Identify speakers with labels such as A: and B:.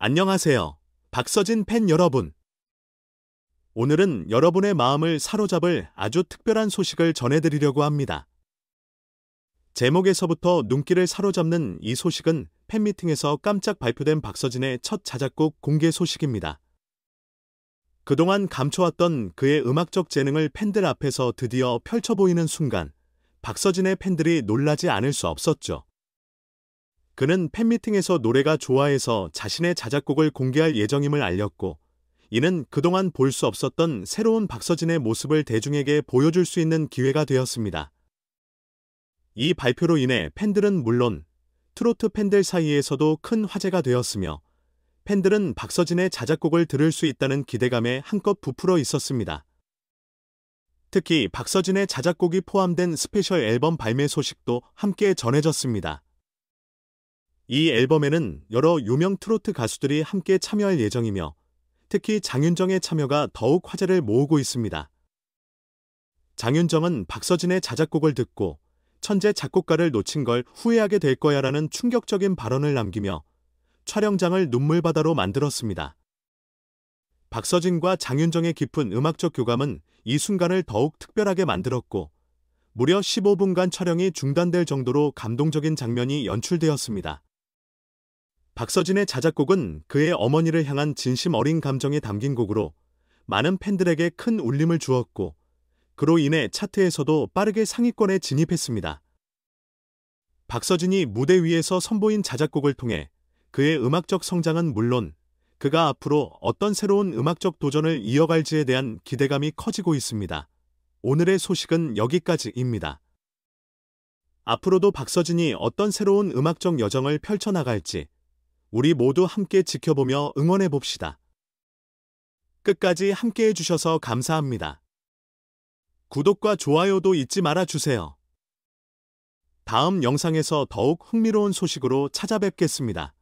A: 안녕하세요. 박서진 팬 여러분. 오늘은 여러분의 마음을 사로잡을 아주 특별한 소식을 전해드리려고 합니다. 제목에서부터 눈길을 사로잡는 이 소식은 팬미팅에서 깜짝 발표된 박서진의 첫 자작곡 공개 소식입니다. 그동안 감춰왔던 그의 음악적 재능을 팬들 앞에서 드디어 펼쳐 보이는 순간, 박서진의 팬들이 놀라지 않을 수 없었죠. 그는 팬미팅에서 노래가 좋아해서 자신의 자작곡을 공개할 예정임을 알렸고 이는 그동안 볼 수 없었던 새로운 박서진의 모습을 대중에게 보여줄 수 있는 기회가 되었습니다. 이 발표로 인해 팬들은 물론 트로트 팬들 사이에서도 큰 화제가 되었으며 팬들은 박서진의 자작곡을 들을 수 있다는 기대감에 한껏 부풀어 있었습니다. 특히 박서진의 자작곡이 포함된 스페셜 앨범 발매 소식도 함께 전해졌습니다. 이 앨범에는 여러 유명 트로트 가수들이 함께 참여할 예정이며 특히 장윤정의 참여가 더욱 화제를 모으고 있습니다. 장윤정은 박서진의 자작곡을 듣고 천재 작곡가를 놓친 걸 후회하게 될 거야 라는 충격적인 발언을 남기며 촬영장을 눈물바다로 만들었습니다. 박서진과 장윤정의 깊은 음악적 교감은 이 순간을 더욱 특별하게 만들었고 무려 15분간 촬영이 중단될 정도로 감동적인 장면이 연출되었습니다. 박서진의 자작곡은 그의 어머니를 향한 진심 어린 감정이 담긴 곡으로 많은 팬들에게 큰 울림을 주었고 그로 인해 차트에서도 빠르게 상위권에 진입했습니다. 박서진이 무대 위에서 선보인 자작곡을 통해 그의 음악적 성장은 물론 그가 앞으로 어떤 새로운 음악적 도전을 이어갈지에 대한 기대감이 커지고 있습니다. 오늘의 소식은 여기까지입니다. 앞으로도 박서진이 어떤 새로운 음악적 여정을 펼쳐나갈지 우리 모두 함께 지켜보며 응원해 봅시다. 끝까지 함께 해주셔서 감사합니다. 구독과 좋아요도 잊지 말아 주세요. 다음 영상에서 더욱 흥미로운 소식으로 찾아뵙겠습니다.